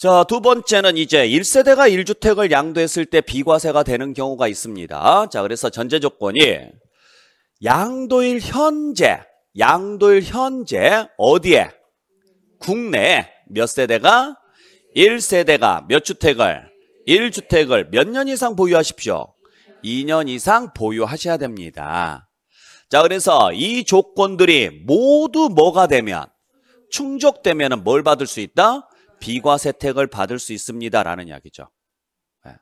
자, 두 번째는 이제 1세대가 1주택을 양도했을 때 비과세가 되는 경우가 있습니다. 자, 그래서 전제 조건이 양도일 현재, 양도일 현재 어디에? 국내에 몇 세대가? 1세대가 몇 주택을? 1주택을 몇 년 이상 보유하십시오? 2년 이상 보유하셔야 됩니다. 자, 그래서 이 조건들이 모두 뭐가 되면 충족되면 뭘 받을 수 있다? 비과세 혜택을 받을 수 있습니다라는 이야기죠. 네.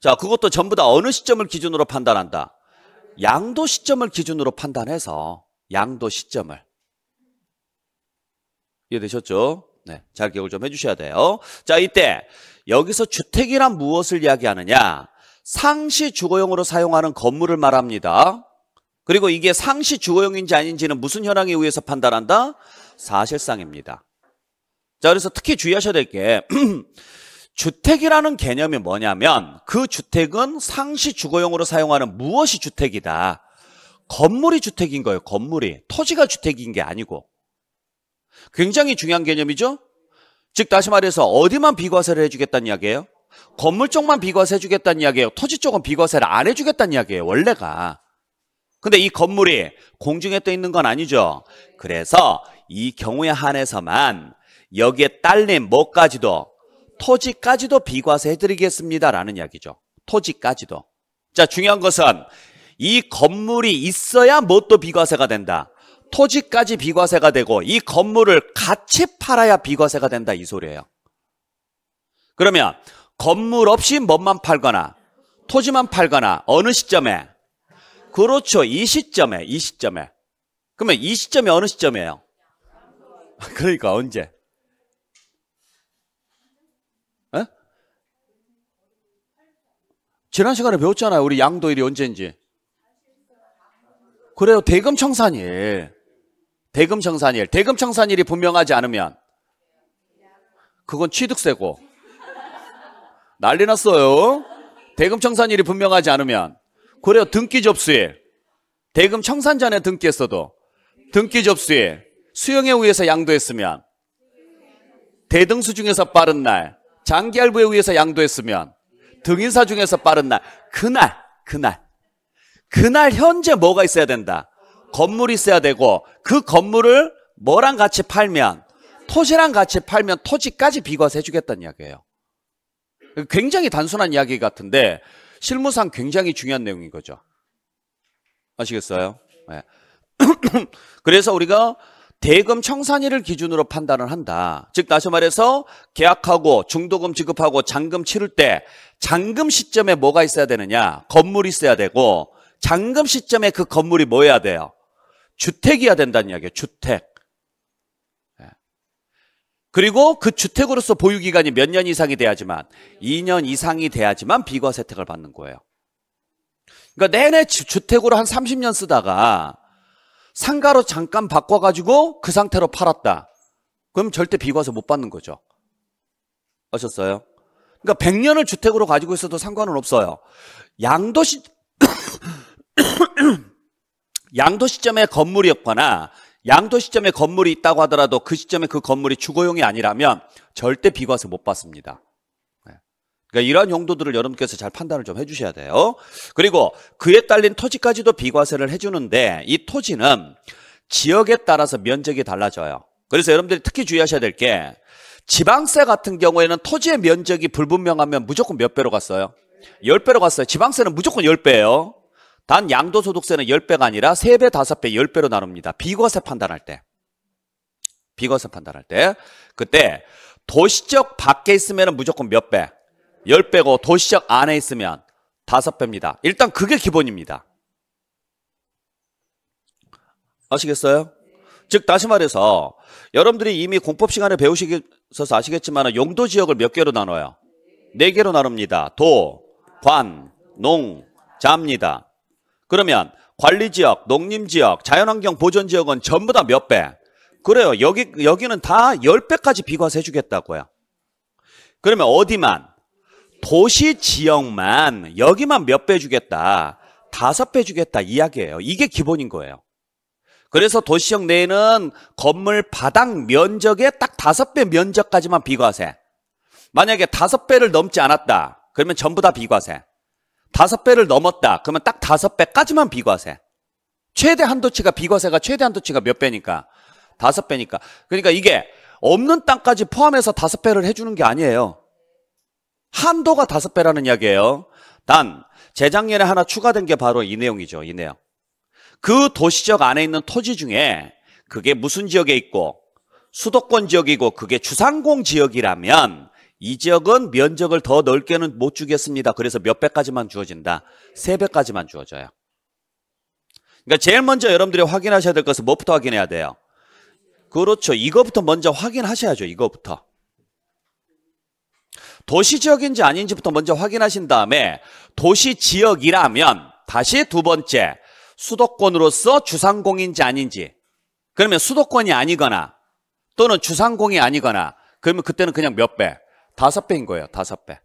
자, 그것도 전부 다 어느 시점을 기준으로 판단한다. 양도 시점을 기준으로 판단해서 양도 시점을 이해되셨죠? 네, 잘 기억을 좀 해주셔야 돼요. 자, 이때 여기서 주택이란 무엇을 이야기하느냐? 상시 주거용으로 사용하는 건물을 말합니다. 그리고 이게 상시 주거용인지 아닌지는 무슨 현황에 의해서 판단한다? 사실상입니다. 자, 그래서 특히 주의하셔야 될 게 주택이라는 개념이 뭐냐면 그 주택은 상시 주거용으로 사용하는 무엇이 주택이다. 건물이 주택인 거예요. 건물이. 토지가 주택인 게 아니고. 굉장히 중요한 개념이죠. 즉 다시 말해서 어디만 비과세를 해주겠다는 이야기예요? 건물 쪽만 비과세 해주겠다는 이야기예요. 토지 쪽은 비과세를 안 해주겠다는 이야기예요. 원래가. 근데 이 건물이 공중에 떠 있는 건 아니죠. 그래서 이 경우에 한해서만 여기에 딸린 뭐까지도 토지까지도 비과세 해드리겠습니다라는 이야기죠. 토지까지도. 자 중요한 것은 이 건물이 있어야 뭣도 비과세가 된다. 토지까지 비과세가 되고 이 건물을 같이 팔아야 비과세가 된다 이 소리예요. 그러면 건물 없이 뭣만 팔거나 토지만 팔거나 어느 시점에 그렇죠 이 시점에 이 시점에 그러면 이 시점이 어느 시점이에요? 그러니까 언제? 지난 시간에 배웠잖아요. 우리 양도일이 언제인지. 그래요. 대금 청산일. 대금 청산일. 대금 청산일이 분명하지 않으면 그건 취득세고 난리 났어요. 대금 청산일이 분명하지 않으면 그래요. 등기 접수일. 대금 청산 전에 등기했어도 등기 접수일. 수용에 의해서 양도했으면 대등수 중에서 빠른 날 장기 할부에 의해서 양도했으면 등인사 중에서 빠른 날. 그날, 그날. 그날 현재 뭐가 있어야 된다? 건물이 있어야 되고 그 건물을 뭐랑 같이 팔면 토지랑 같이 팔면 토지까지 비과세 해주겠다는 이야기예요. 굉장히 단순한 이야기 같은데 실무상 굉장히 중요한 내용인 거죠. 아시겠어요? 네. 그래서 우리가 대금 청산일을 기준으로 판단을 한다. 즉 다시 말해서 계약하고 중도금 지급하고 잔금 치를 때 잔금 시점에 뭐가 있어야 되느냐? 건물이 있어야 되고 잔금 시점에 그 건물이 뭐여야 돼요? 주택이어야 된다는 이야기예요. 주택. 예. 그리고 그 주택으로서 보유기간이 몇 년 이상이 돼야지만 2년 이상이 돼야지만 비과세 혜택을 받는 거예요. 그러니까 내내 주택으로 한 30년 쓰다가 상가로 잠깐 바꿔가지고 그 상태로 팔았다. 그럼 절대 비과세 못 받는 거죠. 아셨어요? 그러니까 100년을 주택으로 가지고 있어도 상관은 없어요. 양도시 양도 시점에 건물이 없거나 양도 시점에 건물이 있다고 하더라도 그 시점에 그 건물이 주거용이 아니라면 절대 비과세 못 받습니다. 그러니까 이러한 용도들을 여러분께서 잘 판단을 좀 해주셔야 돼요. 그리고 그에 딸린 토지까지도 비과세를 해주는데 이 토지는 지역에 따라서 면적이 달라져요. 그래서 여러분들이 특히 주의하셔야 될 게 지방세 같은 경우에는 토지의 면적이 불분명하면 무조건 몇 배로 갔어요? 10배로 갔어요. 지방세는 무조건 10배예요. 단 양도소득세는 10배가 아니라 3배, 5배, 10배로 나눕니다. 비과세 판단할 때. 비과세 판단할 때. 그때 도시적 밖에 있으면 무조건 몇 배? 1 0 배고 도시적 안에 있으면 5 배입니다. 일단 그게 기본입니다. 아시겠어요? 즉 다시 말해서 여러분들이 이미 공법 시간에 배우시셔서 아시겠지만 용도 지역을 몇 개로 나눠요? 네 개로 나눕니다. 도, 관, 농, 자입니다. 그러면 관리 지역, 농림 지역, 자연환경 보전 지역은 전부 다 몇 배? 그래요. 여기 여기는 다 10배까지 비과세 주겠다고요. 그러면 어디만 도시 지역만 여기만 몇 배 주겠다. 다섯 배 주겠다 이야기예요. 이게 기본인 거예요. 그래서 도시형 내에는 건물 바닥 면적의 딱 다섯 배 면적까지만 비과세. 만약에 다섯 배를 넘지 않았다. 그러면 전부 다 비과세. 다섯 배를 넘었다. 그러면 딱 다섯 배까지만 비과세. 최대 한도치가 비과세가 최대 한도치가 몇 배니까? 다섯 배니까. 그러니까 이게 없는 땅까지 포함해서 다섯 배를 해주는 게 아니에요. 한도가 다섯 배라는 이야기예요. 단 재작년에 하나 추가된 게 바로 이 내용이죠. 이 내용. 그 도시적 안에 있는 토지 중에 그게 무슨 지역에 있고 수도권 지역이고 그게 주상공 지역이라면 이 지역은 면적을 더 넓게는 못 주겠습니다. 그래서 몇 배까지만 주어진다. 세 배까지만 주어져요. 그러니까 제일 먼저 여러분들이 확인하셔야 될 것은 뭐부터 확인해야 돼요? 그렇죠. 이거부터 먼저 확인하셔야죠. 이거부터. 도시 지역인지 아닌지부터 먼저 확인하신 다음에 도시 지역이라면 다시 두 번째 수도권으로서 주상공인지 아닌지 그러면 수도권이 아니거나 또는 주상공이 아니거나 그러면 그때는 그냥 몇 배? 다섯 배인 거예요. 다섯 배.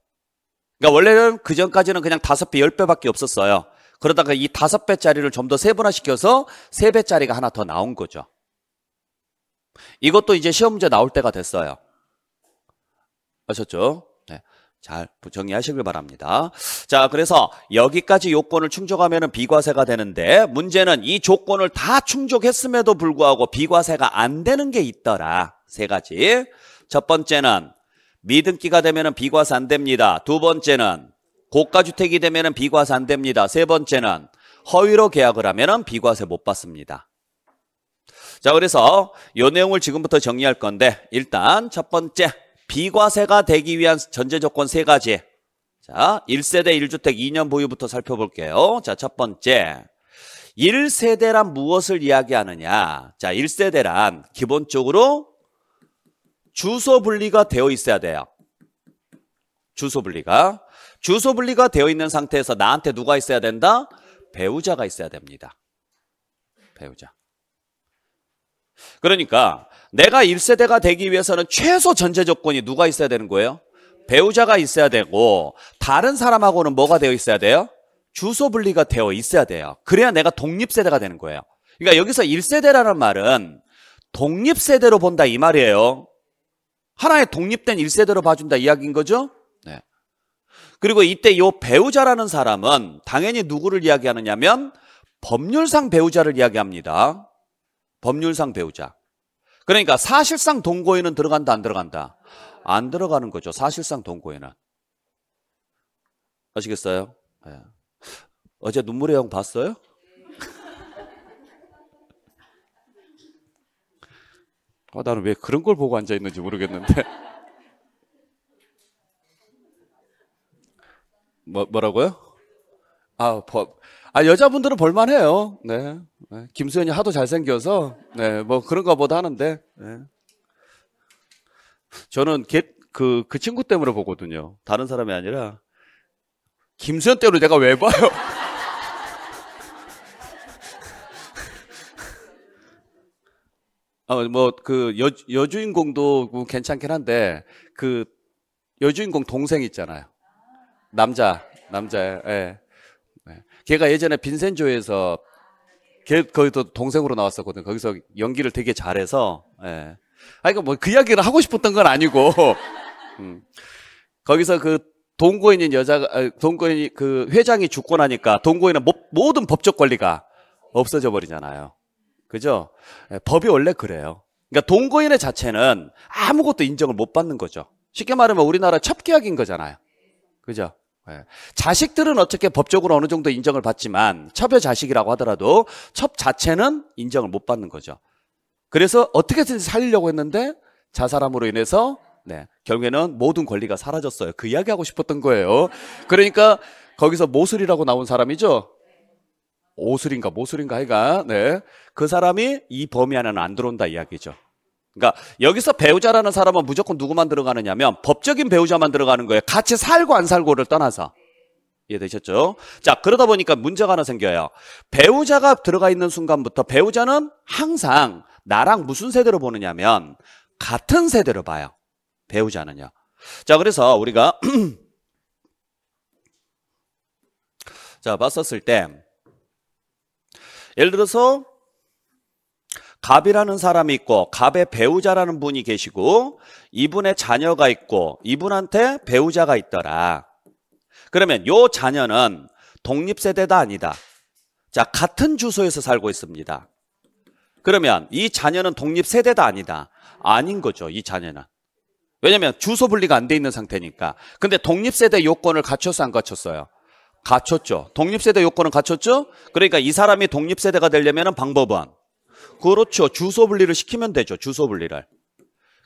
그러니까 원래는 그 전까지는 그냥 다섯 배, 열 배밖에 없었어요. 그러다가 이 다섯 배짜리를 좀 더 세분화시켜서 세 배짜리가 하나 더 나온 거죠. 이것도 이제 시험 문제 나올 때가 됐어요. 아셨죠? 네, 잘 정리하시길 바랍니다. 자, 그래서 여기까지 요건을 충족하면 비과세가 되는데 문제는 이 조건을 다 충족했음에도 불구하고 비과세가 안 되는 게 있더라. 세 가지. 첫 번째는 미등기가 되면 비과세 안 됩니다. 두 번째는 고가주택이 되면 비과세 안 됩니다. 세 번째는 허위로 계약을 하면 비과세 못 받습니다. 자, 그래서 요 내용을 지금부터 정리할 건데 일단 첫 번째 비과세가 되기 위한 전제 조건 세 가지. 자, 1세대 1주택 2년 보유부터 살펴볼게요. 자, 첫 번째. 1세대란 무엇을 이야기하느냐? 자, 1세대란 기본적으로 주소 분리가 되어 있어야 돼요. 주소 분리가. 주소 분리가 되어 있는 상태에서 나한테 누가 있어야 된다? 배우자가 있어야 됩니다. 배우자. 그러니까 내가 1세대가 되기 위해서는 최소 전제 조건이 누가 있어야 되는 거예요? 배우자가 있어야 되고 다른 사람하고는 뭐가 되어 있어야 돼요? 주소 분리가 되어 있어야 돼요. 그래야 내가 독립세대가 되는 거예요. 그러니까 여기서 1세대라는 말은 독립세대로 본다 이 말이에요. 하나의 독립된 1세대로 봐준다 이야기인 거죠? 네. 그리고 이때 이 배우자라는 사람은 당연히 누구를 이야기하느냐면 법률상 배우자를 이야기합니다. 법률상 배우자. 그러니까 사실상 동거에는 들어간다 안 들어간다? 안 들어가는 거죠. 사실상 동거에는 아시겠어요? 네. 어제 눈물의 형 봤어요? 아, 나는 왜 그런 걸 보고 앉아 있는지 모르겠는데. 뭐, 뭐라고요? 아, 법. 아, 여자분들은 볼만해요. 네. 네. 김수현이 하도 잘생겨서, 네, 뭐 그런 거보다 하는데, 네. 저는 걔, 그, 그 친구 때문에 보거든요. 다른 사람이 아니라, 김수현 때문에 내가 왜 봐요? 어, 뭐, 그, 여, 여주인공도 괜찮긴 한데, 그, 여주인공 동생 있잖아요. 남자, 남자, 예. 걔가 예전에 빈센조에서 걔 거기도 동생으로 나왔었거든. 거기서 연기를 되게 잘해서. 예. 아, 그니까뭐 그 이야기를 하고 싶었던 건 아니고. 음. 거기서 그 동거인인 여자가 아, 동거인이 그 회장이 죽고 나니까 동거인은 모, 모든 법적 권리가 없어져 버리잖아요. 그죠? 예, 법이 원래 그래요. 그러니까 동거인의 자체는 아무것도 인정을 못 받는 거죠. 쉽게 말하면 우리나라 첩계약인 거잖아요. 그죠? 예. 자식들은 어떻게 법적으로 어느 정도 인정을 받지만 첩의 자식이라고 하더라도 첩 자체는 인정을 못 받는 거죠. 그래서 어떻게든 살리려고 했는데 자살함으로 인해서 네, 결국에는 모든 권리가 사라졌어요. 그 이야기하고 싶었던 거예요. 그러니까 거기서 모술이라고 나온 사람이죠. 오술인가 모술인가 해가 네. 그 사람이 이 범위 안에는 안 들어온다 이야기죠. 그러니까 여기서 배우자라는 사람은 무조건 누구만 들어가느냐면 법적인 배우자만 들어가는 거예요. 같이 살고 안 살고를 떠나서. 이해되셨죠? 자, 그러다 보니까 문제가 하나 생겨요. 배우자가 들어가 있는 순간부터 배우자는 항상 나랑 무슨 세대로 보느냐면 같은 세대로 봐요. 배우자는요. 자, 그래서 우리가 자, 봤었을 때 예를 들어서 갑이라는 사람이 있고 갑의 배우자라는 분이 계시고 이분의 자녀가 있고 이분한테 배우자가 있더라. 그러면 요 자녀는 독립세대다 아니다. 자, 같은 주소에서 살고 있습니다. 그러면 이 자녀는 독립세대다 아니다. 아닌 거죠, 이 자녀는. 왜냐면 주소 분리가 안 돼 있는 상태니까. 근데 독립세대 요건을 갖췄어, 안 갖췄어요? 갖췄죠. 독립세대 요건은 갖췄죠? 그러니까 이 사람이 독립세대가 되려면 방법은 그렇죠. 주소 분리를 시키면 되죠. 주소 분리를.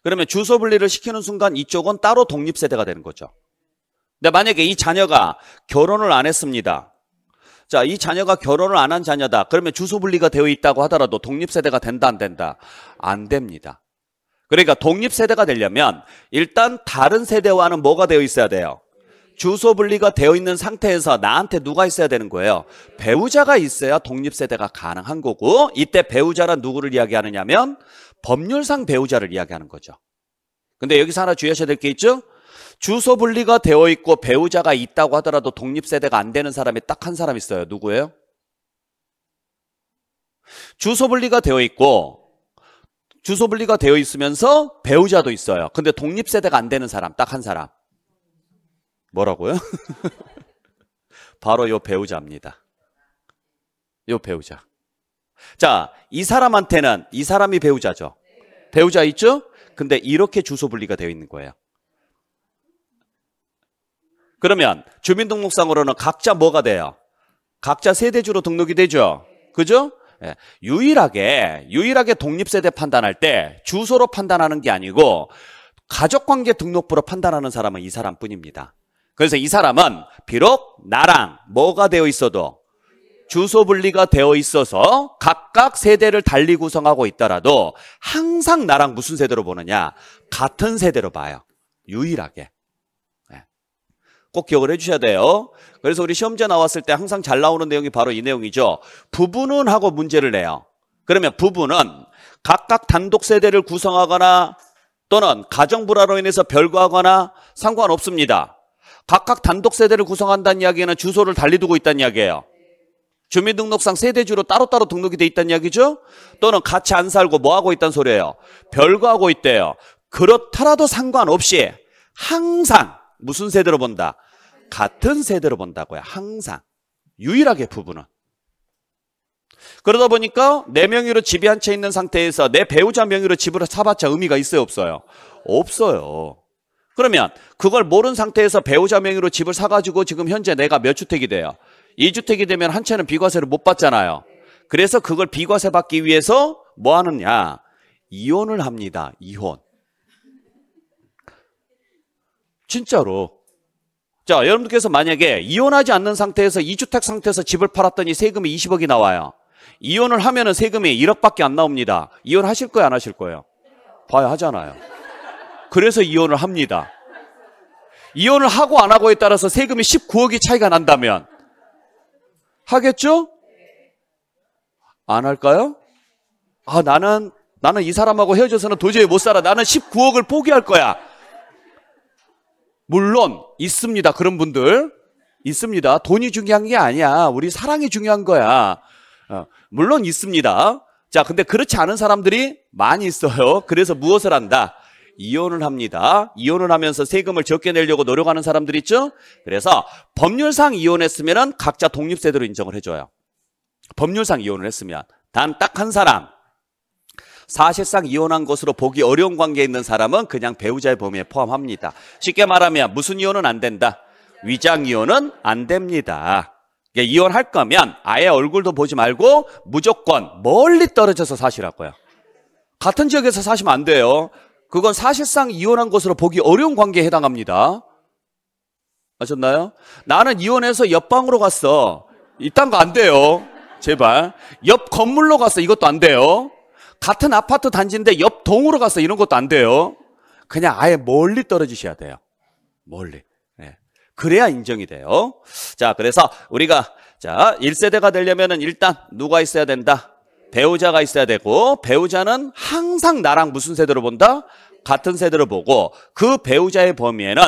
그러면 주소 분리를 시키는 순간 이쪽은 따로 독립세대가 되는 거죠. 근데 만약에 이 자녀가 결혼을 안 했습니다. 자, 이 자녀가 결혼을 안 한 자녀다. 그러면 주소 분리가 되어 있다고 하더라도 독립세대가 된다, 안 된다? 안 됩니다. 그러니까 독립세대가 되려면 일단 다른 세대와는 뭐가 되어 있어야 돼요? 주소 분리가 되어 있는 상태에서 나한테 누가 있어야 되는 거예요? 배우자가 있어야 독립세대가 가능한 거고 이때 배우자란 누구를 이야기하느냐면 법률상 배우자를 이야기하는 거죠. 근데 여기서 하나 주의하셔야 될 게 있죠? 주소 분리가 되어 있고 배우자가 있다고 하더라도 독립세대가 안 되는 사람이 딱 한 사람 있어요. 누구예요? 주소 분리가 되어 있고 주소 분리가 되어 있으면서 배우자도 있어요. 근데 독립세대가 안 되는 사람 딱 한 사람. 뭐라고요? 바로 요 배우자입니다. 요 배우자. 자, 이 사람한테는 이 사람이 배우자죠. 배우자 있죠? 근데 이렇게 주소 분리가 되어 있는 거예요. 그러면 주민등록상으로는 각자 뭐가 돼요? 각자 세대주로 등록이 되죠. 그죠? 예. 유일하게 유일하게 독립세대 판단할 때 주소로 판단하는 게 아니고 가족관계 등록부로 판단하는 사람은 이 사람뿐입니다. 그래서 이 사람은 비록 나랑 뭐가 되어 있어도 주소 분리가 되어 있어서 각각 세대를 달리 구성하고 있더라도 항상 나랑 무슨 세대로 보느냐? 같은 세대로 봐요. 유일하게. 예. 꼭 기억을 해주셔야 돼요. 그래서 우리 시험제 나왔을 때 항상 잘 나오는 내용이 바로 이 내용이죠. 부부는 하고 문제를 내요. 그러면 부부는 각각 단독 세대를 구성하거나 또는 가정 불화로 인해서 별거하거나 상관없습니다. 각각 단독 세대를 구성한다는 이야기는 주소를 달리 두고 있다는 이야기예요. 주민등록상 세대주로 따로따로 등록이 돼 있다는 이야기죠? 또는 같이 안 살고 뭐 하고 있다는 소리예요? 별거하고 있대요. 그렇더라도 상관없이 항상 무슨 세대로 본다? 같은 세대로 본다고요. 항상. 유일하게 부부는. 그러다 보니까 내 명의로 집이 한 채 있는 상태에서 내 배우자 명의로 집을 사봤자 의미가 있어요? 없어요? 없어요. 그러면 그걸 모른 상태에서 배우자 명의로 집을 사가지고 지금 현재 내가 몇 주택이 돼요? 2주택이 되면 한 채는 비과세를 못 받잖아요. 그래서 그걸 비과세 받기 위해서 뭐 하느냐? 이혼을 합니다. 이혼. 진짜로. 자, 여러분들께서 만약에 이혼하지 않는 상태에서 2주택 상태에서 집을 팔았더니 세금이 20억이 나와요. 이혼을 하면은 세금이 1억밖에 안 나옵니다. 이혼하실 거예요, 안 하실 거예요? 봐야 하잖아요. 그래서 이혼을 합니다. 이혼을 하고 안 하고에 따라서 세금이 19억이 차이가 난다면 하겠죠? 안 할까요? 아, 나는 나는 이 사람하고 헤어져서는 도저히 못 살아. 나는 19억을 포기할 거야. 물론 있습니다. 그런 분들 있습니다. 돈이 중요한 게 아니야. 우리 사랑이 중요한 거야. 어, 물론 있습니다. 자, 근데 그렇지 않은 사람들이 많이 있어요. 그래서 무엇을 한다? 이혼을 합니다. 이혼을 하면서 세금을 적게 내려고 노력하는 사람들 있죠? 그래서 법률상 이혼했으면 각자 독립세대로 인정을 해줘요. 법률상 이혼을 했으면. 단 딱 한 사람. 사실상 이혼한 것으로 보기 어려운 관계에 있는 사람은 그냥 배우자의 범위에 포함합니다. 쉽게 말하면 무슨 이혼은 안 된다. 위장 이혼은 안 됩니다. 이혼할 거면 아예 얼굴도 보지 말고 무조건 멀리 떨어져서 사시라고요. 같은 지역에서 사시면 안 돼요. 그건 사실상 이혼한 것으로 보기 어려운 관계에 해당합니다. 아셨나요? 나는 이혼해서 옆방으로 갔어. 이딴 거 안 돼요. 제발. 옆 건물로 갔어. 이것도 안 돼요. 같은 아파트 단지인데 옆 동으로 갔어. 이런 것도 안 돼요. 그냥 아예 멀리 떨어지셔야 돼요. 멀리. 네. 그래야 인정이 돼요. 자, 그래서 우리가 자, 1세대가 되려면 일단 누가 있어야 된다. 배우자가 있어야 되고 배우자는 항상 나랑 무슨 세대로 본다? 같은 세대로 보고 그 배우자의 범위에는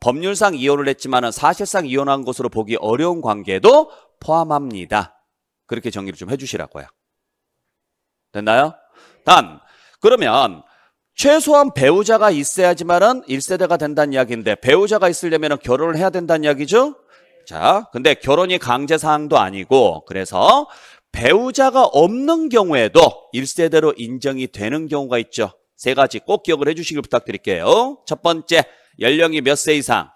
법률상 이혼을 했지만 은 사실상 이혼한 것으로 보기 어려운 관계도 포함합니다. 그렇게 정리를 좀 해주시라고요. 됐나요? 단, 그러면 최소한 배우자가 있어야지만은 1세대가 된다는 이야기인데 배우자가 있으려면 결혼을 해야 된다는 이야기죠? 자, 근데 결혼이 강제 사항도 아니고 그래서 배우자가 없는 경우에도 1세대로 인정이 되는 경우가 있죠. 세 가지 꼭 기억을 해주시길 부탁드릴게요. 첫 번째, 연령이 몇 세 이상?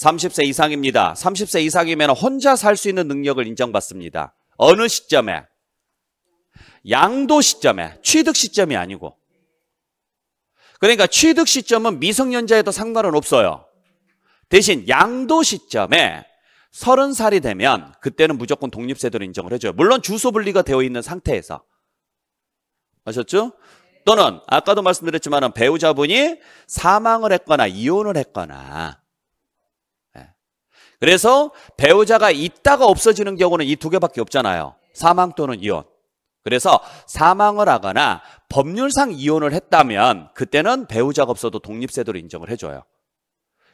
30세 이상입니다. 30세 이상이면 혼자 살 수 있는 능력을 인정받습니다. 어느 시점에? 양도 시점에, 취득 시점이 아니고. 그러니까 취득 시점은 미성년자에도 상관은 없어요. 대신 양도 시점에 서른 살이 되면 그때는 무조건 독립세대로 인정을 해줘요. 물론 주소 분리가 되어 있는 상태에서. 아셨죠? 또는 아까도 말씀드렸지만 배우자분이 사망을 했거나 이혼을 했거나 예. 그래서 배우자가 있다가 없어지는 경우는 이 두 개밖에 없잖아요. 사망 또는 이혼. 그래서 사망을 하거나 법률상 이혼을 했다면 그때는 배우자가 없어도 독립세대로 인정을 해줘요.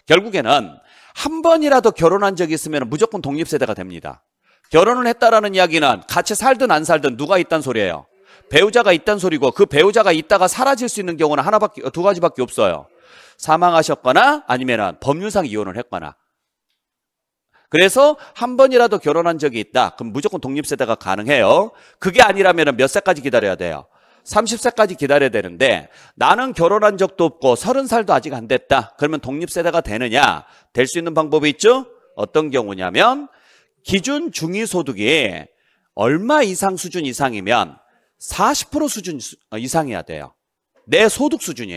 결국에는 한 번이라도 결혼한 적이 있으면 무조건 독립세대가 됩니다. 결혼을 했다라는 이야기는 같이 살든 안 살든 누가 있단 소리예요. 배우자가 있단 소리고 그 배우자가 있다가 사라질 수 있는 경우는 하나밖에 두 가지밖에 없어요. 사망하셨거나 아니면 법률상 이혼을 했거나. 그래서 한 번이라도 결혼한 적이 있다. 그럼 무조건 독립세대가 가능해요. 그게 아니라면 몇세까지 기다려야 돼요? 30세까지 기다려야 되는데 나는 결혼한 적도 없고 30살도 아직 안 됐다. 그러면 독립세대가 되느냐? 될 수 있는 방법이 있죠? 어떤 경우냐면 기준 중위소득이 얼마 이상 수준 이상이면 40% 수준 어, 이상이야 돼요. 내 소득 수준이.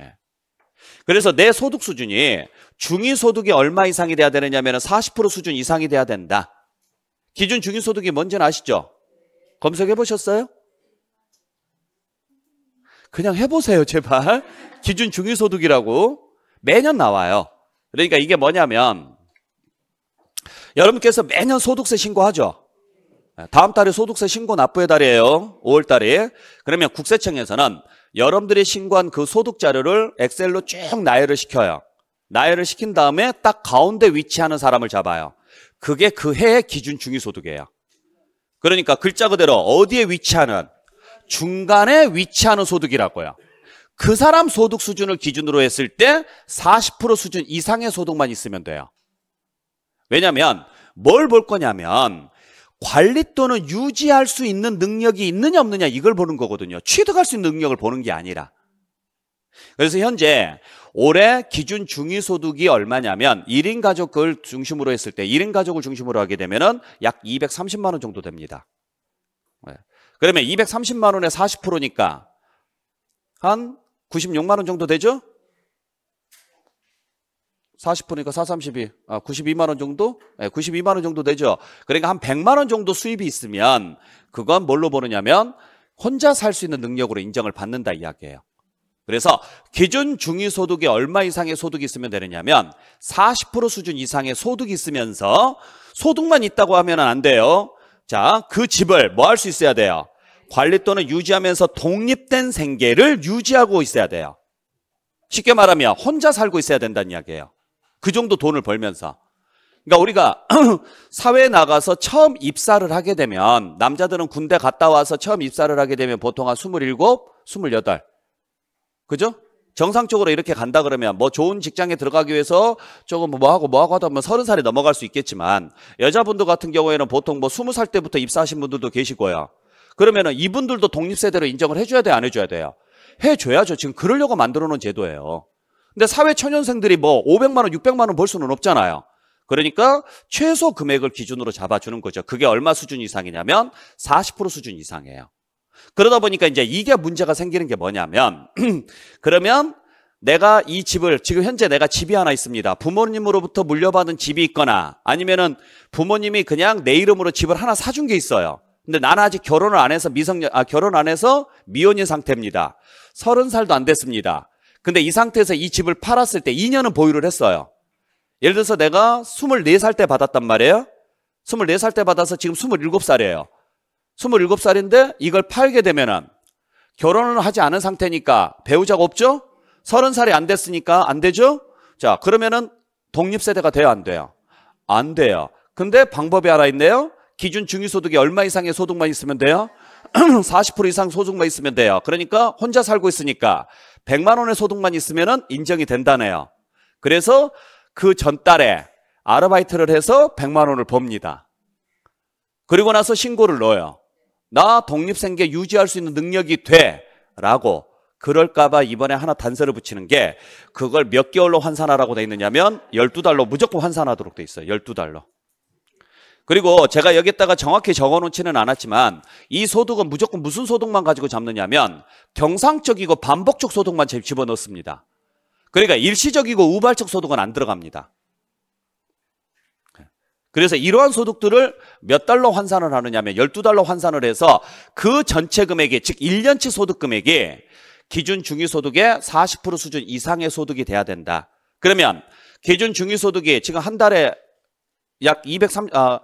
예. 그래서 내 소득 수준이 중위소득이 얼마 이상이 돼야 되느냐면 40% 수준 이상이 돼야 된다. 기준 중위소득이 뭔지는 아시죠? 검색해 보셨어요? 그냥 해보세요, 제발. 기준 중위소득이라고 매년 나와요. 그러니까 이게 뭐냐면 여러분께서 매년 소득세 신고하죠. 네, 다음 달에 소득세 신고 납부의 달이에요. 5월 달에. 그러면 국세청에서는 여러분들이 신고한 그 소득 자료를 엑셀로 쭉 나열을 시켜요. 나열을 시킨 다음에 딱 가운데 위치하는 사람을 잡아요. 그게 그 해의 기준 중위소득이에요. 그러니까 글자 그대로 어디에 위치하는 중간에 위치하는 소득이라고요. 그 사람 소득 수준을 기준으로 했을 때 40% 수준 이상의 소득만 있으면 돼요. 왜냐하면 뭘 볼 거냐면 관리 또는 유지할 수 있는 능력이 있느냐 없느냐 이걸 보는 거거든요. 취득할 수 있는 능력을 보는 게 아니라. 그래서 현재 올해 기준 중위소득이 얼마냐면 1인 가족을 중심으로 했을 때 1인 가족을 중심으로 하게 되면 약 230만 원 정도 됩니다. 그러면 230만 원에 40%니까 한 96만 원 정도 되죠? 40%니까 432, 아, 92만 원 정도? 네, 예, 92만 원 정도 되죠. 그러니까 한 100만 원 정도 수입이 있으면 그건 뭘로 보느냐면 혼자 살 수 있는 능력으로 인정을 받는다 이야기예요. 그래서 기준 중위소득이 얼마 이상의 소득이 있으면 되느냐면 40% 수준 이상의 소득이 있으면서 소득만 있다고 하면 안 돼요. 자, 그 집을 뭐 할 수 있어야 돼요? 관리 또는 유지하면서 독립된 생계를 유지하고 있어야 돼요. 쉽게 말하면 혼자 살고 있어야 된다는 이야기예요. 그 정도 돈을 벌면서. 그러니까 우리가 사회에 나가서 처음 입사를 하게 되면 남자들은 군대 갔다 와서 처음 입사를 하게 되면 보통 한 27, 28. 그죠? 정상적으로 이렇게 간다 그러면 뭐 좋은 직장에 들어가기 위해서 조금 뭐하고 뭐하고 하다 보면 서른 살이 넘어갈 수 있겠지만 여자분들 같은 경우에는 보통 뭐 스무 살 때부터 입사하신 분들도 계시고요. 그러면은 이분들도 독립세대로 인정을 해줘야 돼요? 안 해줘야 돼요? 해줘야죠. 지금 그러려고 만들어 놓은 제도예요. 근데 사회 초년생들이 뭐 500만 원, 600만 원 벌 수는 없잖아요. 그러니까 최소 금액을 기준으로 잡아주는 거죠. 그게 얼마 수준 이상이냐면 40% 수준 이상이에요. 그러다 보니까 이제 이게 문제가 생기는 게 뭐냐면 그러면 내가 이 집을 지금 현재 내가 집이 하나 있습니다. 부모님으로부터 물려받은 집이 있거나 아니면은 부모님이 그냥 내 이름으로 집을 하나 사준 게 있어요. 근데 나는 아직 결혼을 안 해서 미성년, 아, 결혼 안 해서 미혼인 상태입니다. 서른 살도 안 됐습니다. 근데 이 상태에서 이 집을 팔았을 때 2년은 보유를 했어요. 예를 들어서 내가 24살 때 받았단 말이에요. 24살 때 받아서 지금 27살이에요. 27살인데 이걸 팔게 되면은 결혼을 하지 않은 상태니까 배우자가 없죠? 30살이 안 됐으니까 안 되죠? 자, 그러면은 독립세대가 돼요, 안 돼요? 안 돼요. 근데 방법이 하나 있네요. 기준 중위소득이 얼마 이상의 소득만 있으면 돼요? 40% 이상 소득만 있으면 돼요. 그러니까 혼자 살고 있으니까 100만 원의 소득만 있으면 인정이 된다네요. 그래서 그 전달에 아르바이트를 해서 100만 원을 봅니다 그리고 나서 신고를 넣어요. 나 독립생계 유지할 수 있는 능력이 돼. 라고. 그럴까봐 이번에 하나 단서를 붙이는 게 그걸 몇 개월로 환산하라고 돼 있느냐면 1 2달로 무조건 환산하도록 돼 있어요. 1 2달로 그리고 제가 여기다가 정확히 적어놓지는 않았지만 이 소득은 무조건 무슨 소득만 가지고 잡느냐면 경상적이고 반복적 소득만 집어넣습니다. 그러니까 일시적이고 우발적 소득은 안 들어갑니다. 그래서 이러한 소득들을 몇 달러 환산을 하느냐면 12달러 환산을 해서 그 전체 금액이 즉 1년치 소득 금액이 기준 중위소득의 40% 수준 이상의 소득이 돼야 된다. 그러면 기준 중위소득이 지금 한 달에 약 230, 아,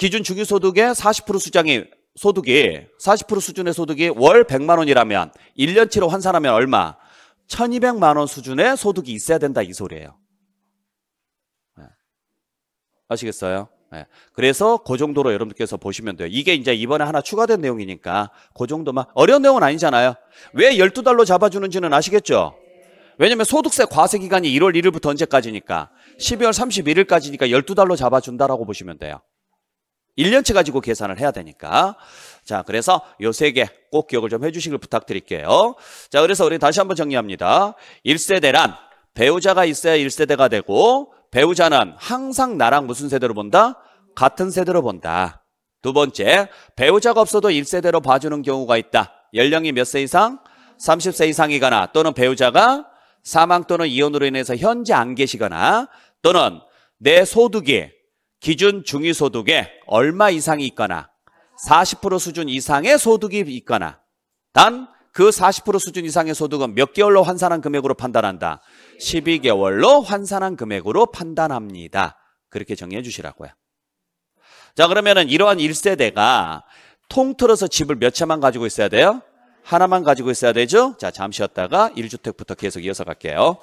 기준 중위소득의40% 수장이 소득이 40% 수준의 소득이 월 100만 원이라면 1년치로 환산하면 얼마? 1200만 원 수준의 소득이 있어야 된다 이 소리예요. 네. 아시겠어요? 네. 그래서 그 정도로 여러분들께서 보시면 돼요. 이게 이제 이번에 하나 추가된 내용이니까 그 정도만 어려운 내용은 아니잖아요. 왜1 2달로 잡아주는지는 아시겠죠? 왜냐면 소득세 과세 기간이 1월 1일부터 언제까지니까 12월 31일까지니까 1 2달로 잡아준다라고 보시면 돼요. 1년치 가지고 계산을 해야 되니까. 자, 그래서 요 세 개 꼭 기억을 좀 해주시길 부탁드릴게요. 자, 그래서 우리 다시 한번 정리합니다. 1세대란 배우자가 있어야 1세대가 되고 배우자는 항상 나랑 무슨 세대로 본다? 같은 세대로 본다. 두 번째, 배우자가 없어도 1세대로 봐주는 경우가 있다. 연령이 몇 세 이상? 30세 이상이거나 또는 배우자가 사망 또는 이혼으로 인해서 현재 안 계시거나 또는 내 소득이 기준 중위소득에 얼마 이상이 있거나 40% 수준 이상의 소득이 있거나 단 그 40% 수준 이상의 소득은 몇 개월로 환산한 금액으로 판단한다. 12개월로 환산한 금액으로 판단합니다. 그렇게 정리해 주시라고요. 자 그러면은 이러한 1세대가 통틀어서 집을 몇 채만 가지고 있어야 돼요? 하나만 가지고 있어야 되죠? 자 잠시 쉬다가 1주택부터 계속 이어서 갈게요.